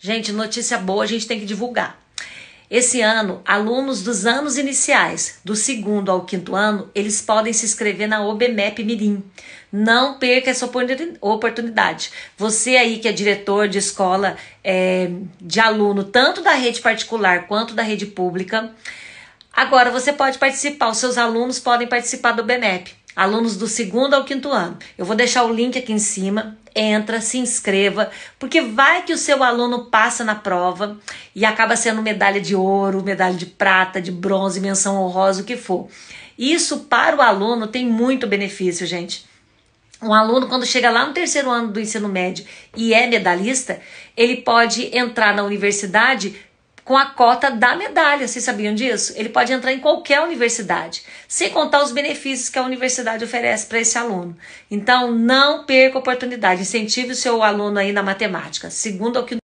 Gente, notícia boa a gente tem que divulgar. Esse ano, alunos dos anos iniciais, do segundo ao quinto ano, eles podem se inscrever na OBMEP Mirim. Não perca essa oportunidade. Você aí que é diretor de escola é, de aluno, tanto da rede particular quanto da rede pública, agora você pode participar, os seus alunos podem participar do OBMEP alunos do segundo ao quinto ano. Eu vou deixar o link aqui em cima, entra, se inscreva, porque vai que o seu aluno passa na prova e acaba sendo medalha de ouro, medalha de prata, de bronze, menção honrosa, o que for. Isso para o aluno tem muito benefício, gente. Um aluno, quando chega lá no terceiro ano do ensino médio e é medalhista, ele pode entrar na universidade com a cota da medalha, vocês sabiam disso? Ele pode entrar em qualquer universidade, sem contar os benefícios que a universidade oferece para esse aluno. Então, não perca a oportunidade, incentive o seu aluno aí na matemática. Segundo o que